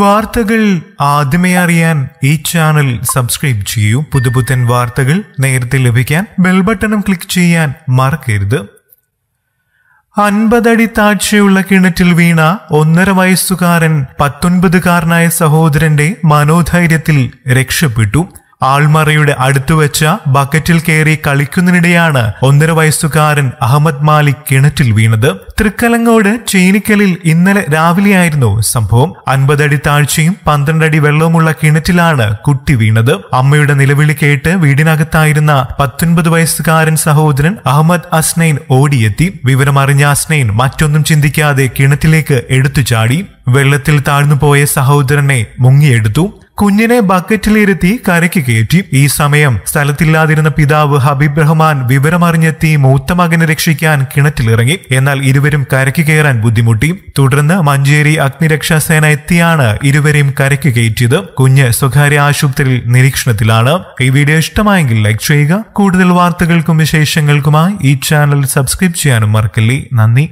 വാർത്തകൾ ആദ്യമേ അറിയാൻ ഈ ചാനൽ സബ്സ്ക്രൈബ് ചെയ്യൂ പുതുപുത്തൻ വാർത്തകൾ നേരത്തെ ലഭിക്കാൻ ബെൽ ബട്ടണും ക്ലിക്ക് ചെയ്യാൻ മറക്കരുത് അൻപതടി താഴ്ചയുള്ള കിണറ്റിൽ വീണ ഒന്നര വയസ്സുകാരൻ പത്തൊൻപതുകാരനായ സഹോദരന്റെ മനോധൈര്യത്തിൽ രക്ഷപ്പെട്ടു ആൾമറയുടെ അടുത്തു വെച്ച ബക്കറ്റിൽ കയറി കളിക്കുന്നതിനിടെയാണ് ഒന്നര വയസ്സുകാരൻ അഹമ്മദ് മാലിക് കിണറ്റിൽ വീണത് തൃക്കലങ്ങോട് ചേനിക്കലിൽ ഇന്നലെ രാവിലെയായിരുന്നു സംഭവം അൻപതടി താഴ്ചയും പന്ത്രണ്ടടി വെള്ളവുമുള്ള കിണറ്റിലാണ് കുട്ടി വീണത് അമ്മയുടെ നിലവിളി കേട്ട് വീടിനകത്തായിരുന്ന പത്തൊൻപത് വയസ്സുകാരൻ സഹോദരൻ അഹമ്മദ് അസ്നൈൻ ഓടിയെത്തി വിവരമറിഞ്ഞ അസ്നൈൻ മറ്റൊന്നും ചിന്തിക്കാതെ കിണറ്റിലേക്ക് എടുത്തു ചാടി വെള്ളത്തിൽ താഴ്ന്നുപോയ സഹോദരനെ മുങ്ങിയെടുത്തു കുഞ്ഞിനെ ബക്കറ്റിലിരുത്തി കരയ്ക്ക് കയറ്റി ഈ സമയം സ്ഥലത്തില്ലാതിരുന്ന പിതാവ് ഹബീബ് റഹ്മാൻ വിവരമറിഞ്ഞെത്തി മൂത്ത മകനെ രക്ഷിക്കാൻ കിണറ്റിലിറങ്ങി എന്നാൽ ഇരുവരും കരയ്ക്ക് കയറാൻ ബുദ്ധിമുട്ടി തുടർന്ന് മഞ്ചേരി അഗ്നിരക്ഷാ സേന എത്തിയാണ് ഇരുവരെയും കരയ്ക്ക് കയറ്റിയത് കുഞ്ഞ് സ്വകാര്യ ആശുപത്രിയിൽ നിരീക്ഷണത്തിലാണ് ഈ വീഡിയോ ഇഷ്ടമായെങ്കിൽ ലൈക്ക് ചെയ്യുക കൂടുതൽ വാർത്തകൾക്കും വിശേഷങ്ങൾക്കുമായി ഈ ചാനൽ സബ്സ്ക്രൈബ് ചെയ്യാനും മറക്കല്ലേ നന്ദി